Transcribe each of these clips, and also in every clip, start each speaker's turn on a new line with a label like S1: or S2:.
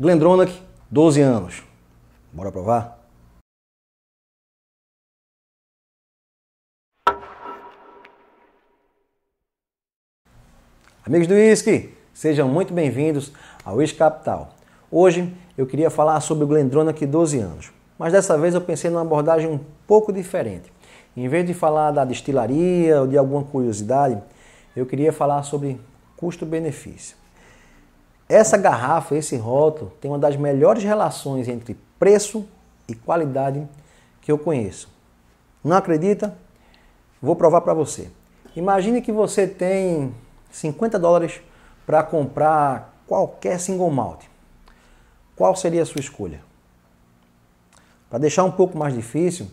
S1: Glendronach, 12 anos. Bora provar? Amigos do Whisky, sejam muito bem-vindos ao Whisky Capital. Hoje eu queria falar sobre o Glendronach 12 anos, mas dessa vez eu pensei numa abordagem um pouco diferente. Em vez de falar da destilaria ou de alguma curiosidade, eu queria falar sobre custo-benefício. Essa garrafa, esse rótulo, tem uma das melhores relações entre preço e qualidade que eu conheço. Não acredita? Vou provar para você. Imagine que você tem 50 dólares para comprar qualquer single malt. Qual seria a sua escolha? Para deixar um pouco mais difícil,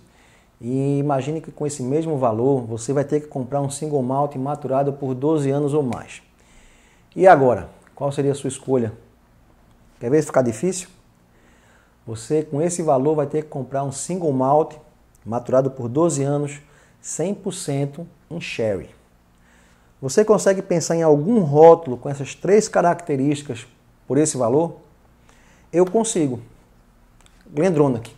S1: e imagine que com esse mesmo valor você vai ter que comprar um single malt maturado por 12 anos ou mais. E agora? Qual seria a sua escolha? Quer ver se ficar difícil? Você, com esse valor, vai ter que comprar um single malt maturado por 12 anos, 100% em sherry. Você consegue pensar em algum rótulo com essas três características por esse valor? Eu consigo. Glendronach.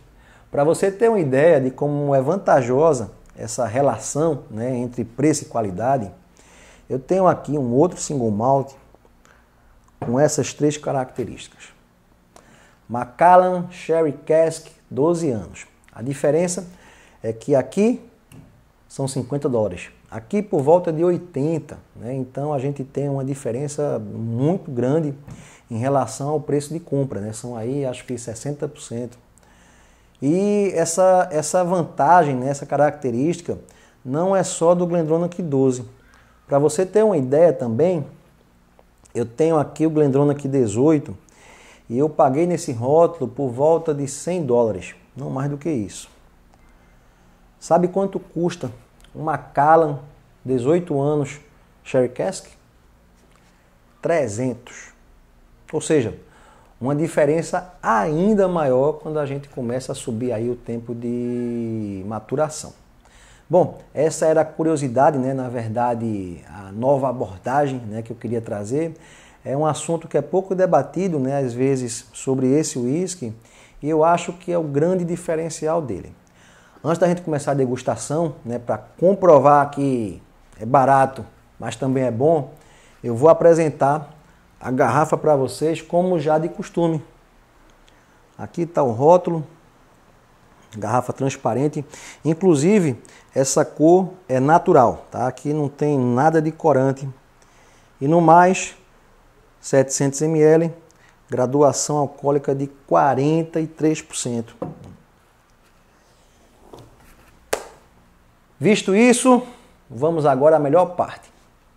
S1: Para você ter uma ideia de como é vantajosa essa relação né, entre preço e qualidade, eu tenho aqui um outro single malt com essas três características. Macallan Sherry Cask, 12 anos. A diferença é que aqui são 50 dólares, aqui por volta de 80, né? então a gente tem uma diferença muito grande em relação ao preço de compra, né? são aí acho que 60%. E essa, essa vantagem, né? essa característica, não é só do Glendronach 12. Para você ter uma ideia também, eu tenho aqui o Glendrona aqui 18 e eu paguei nesse rótulo por volta de 100 dólares, não mais do que isso. Sabe quanto custa uma Callan 18 anos Cask? 300. Ou seja, uma diferença ainda maior quando a gente começa a subir aí o tempo de maturação. Bom, essa era a curiosidade, né? na verdade, a nova abordagem né? que eu queria trazer. É um assunto que é pouco debatido, né? às vezes, sobre esse uísque, e eu acho que é o grande diferencial dele. Antes da gente começar a degustação, né? para comprovar que é barato, mas também é bom, eu vou apresentar a garrafa para vocês como já de costume. Aqui está o rótulo, garrafa transparente. Inclusive, essa cor é natural, tá? Aqui não tem nada de corante. E no mais, 700 ml, graduação alcoólica de 43%. Visto isso, vamos agora à melhor parte,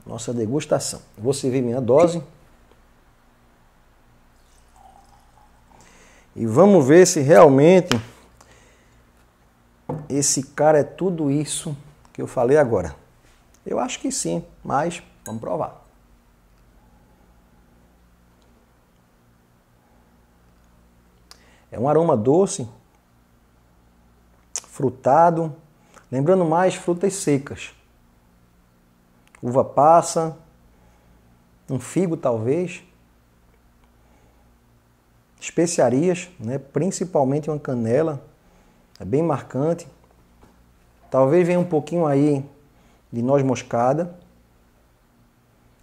S1: nossa degustação. Vou servir minha dose. E vamos ver se realmente esse cara é tudo isso que eu falei agora? Eu acho que sim, mas vamos provar. É um aroma doce, frutado, lembrando mais frutas secas. Uva passa, um figo talvez, especiarias, né? principalmente uma canela, é bem marcante. Talvez venha um pouquinho aí de noz moscada.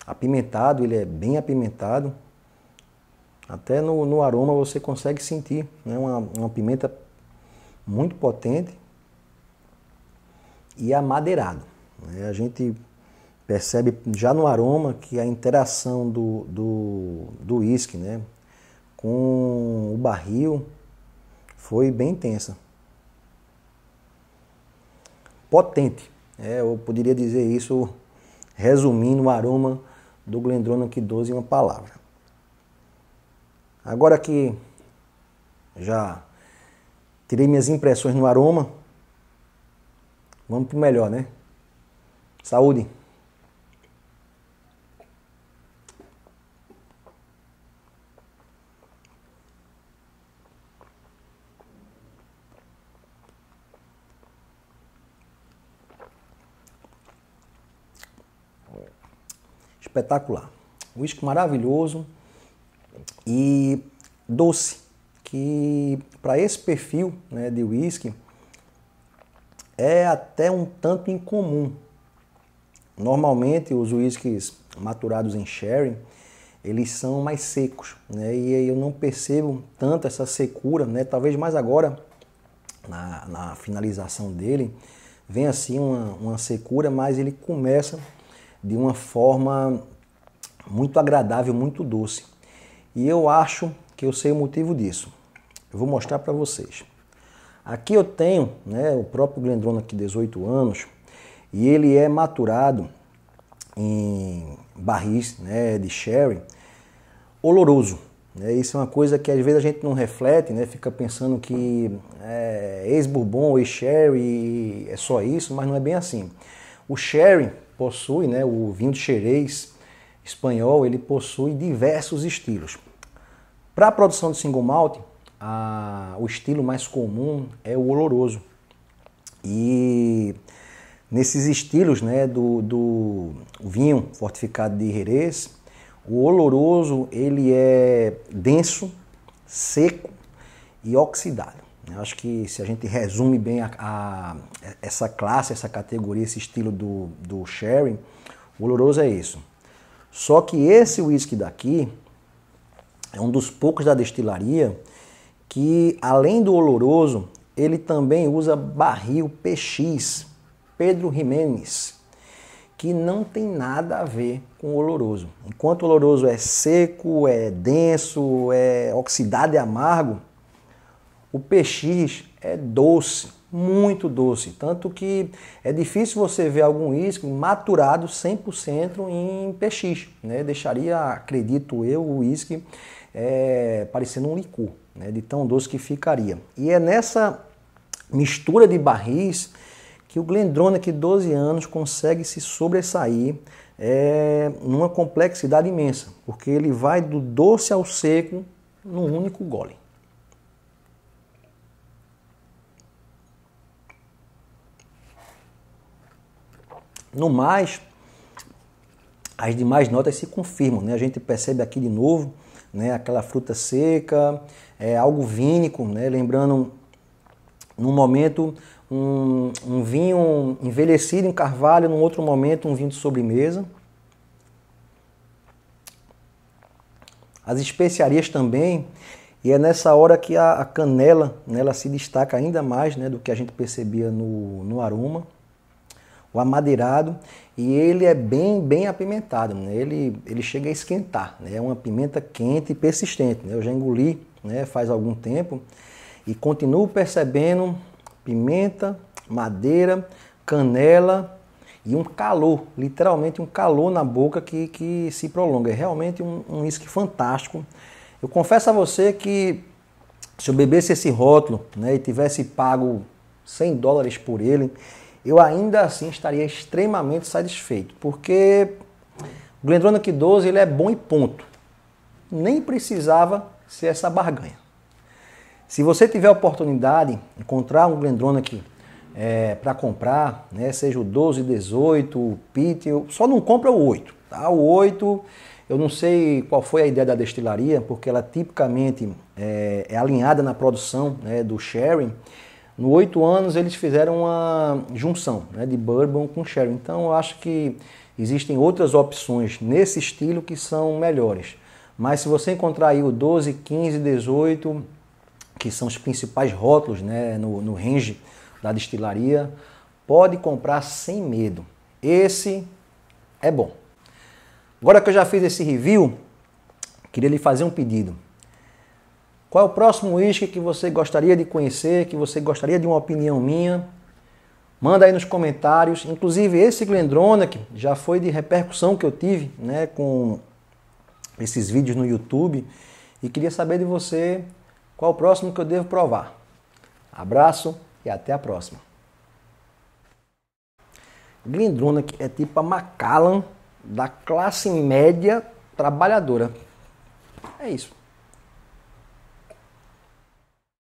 S1: Apimentado, ele é bem apimentado. Até no, no aroma você consegue sentir né? uma, uma pimenta muito potente e amadeirado. Né? A gente percebe já no aroma que a interação do uísque do, do whisky, né? com o barril foi bem intensa potente. É, eu poderia dizer isso resumindo o aroma do Glendrona que 12 em uma palavra. Agora que já tirei minhas impressões no aroma, vamos para o melhor, né? Saúde! espetacular. Whisky maravilhoso e doce, que para esse perfil né, de whisky é até um tanto incomum. Normalmente os whiskies maturados em sherry, eles são mais secos, né? E eu não percebo tanto essa secura, né? Talvez mais agora, na, na finalização dele, vem assim uma, uma secura, mas ele começa de uma forma muito agradável, muito doce. E eu acho que eu sei o motivo disso. Eu vou mostrar para vocês. Aqui eu tenho né, o próprio Glendrona aqui, 18 anos, e ele é maturado em barris né, de sherry oloroso. Né? Isso é uma coisa que às vezes a gente não reflete, né? fica pensando que é, ex-bourbon, ex-sherry é só isso, mas não é bem assim. O sherry possui, né, o vinho de xerez espanhol, ele possui diversos estilos. Para a produção de single malt, a, o estilo mais comum é o oloroso. E nesses estilos né, do, do vinho fortificado de Jerez, o oloroso ele é denso, seco e oxidado. Acho que se a gente resume bem a, a, essa classe, essa categoria, esse estilo do, do sharing, o oloroso é isso. Só que esse whisky daqui é um dos poucos da destilaria que, além do oloroso, ele também usa barril PX, Pedro Jiménez, que não tem nada a ver com o oloroso. Enquanto o oloroso é seco, é denso, é oxidado e amargo, o PX é doce, muito doce, tanto que é difícil você ver algum uísque maturado 100% em PX. Né? Deixaria, acredito eu, o uísque é, parecendo um licor, né? de tão doce que ficaria. E é nessa mistura de barris que o Glendronic 12 anos consegue se sobressair é, numa complexidade imensa, porque ele vai do doce ao seco num único gole. No mais, as demais notas se confirmam. Né? A gente percebe aqui de novo né? aquela fruta seca, é, algo vínico, né? lembrando num momento um, um vinho envelhecido em carvalho, num outro momento um vinho de sobremesa. As especiarias também, e é nessa hora que a, a canela né, ela se destaca ainda mais né, do que a gente percebia no, no aroma o amadeirado, e ele é bem, bem apimentado, né? ele, ele chega a esquentar, né? é uma pimenta quente e persistente. Né? Eu já engoli né, faz algum tempo e continuo percebendo pimenta, madeira, canela e um calor, literalmente um calor na boca que, que se prolonga. É realmente um, um fantástico. Eu confesso a você que se eu bebesse esse rótulo né, e tivesse pago 100 dólares por ele, eu ainda assim estaria extremamente satisfeito, porque o Glendronic 12 ele é bom e ponto. Nem precisava ser essa barganha. Se você tiver oportunidade, de encontrar um Glendronic é, para comprar, né, seja o 12, 18, o PIT, só não compra o 8. Tá? O 8, eu não sei qual foi a ideia da destilaria, porque ela tipicamente é, é alinhada na produção né, do sharing, no oito anos eles fizeram uma junção né, de bourbon com sherry. Então eu acho que existem outras opções nesse estilo que são melhores. Mas se você encontrar aí o 12, 15, 18, que são os principais rótulos né, no, no range da destilaria, pode comprar sem medo. Esse é bom. Agora que eu já fiz esse review, queria lhe fazer um pedido. Qual é o próximo uísque que você gostaria de conhecer, que você gostaria de uma opinião minha? Manda aí nos comentários. Inclusive, esse Glendronach já foi de repercussão que eu tive né, com esses vídeos no YouTube. E queria saber de você qual o próximo que eu devo provar. Abraço e até a próxima. Glendronach é tipo a Macallan da classe média trabalhadora. É isso.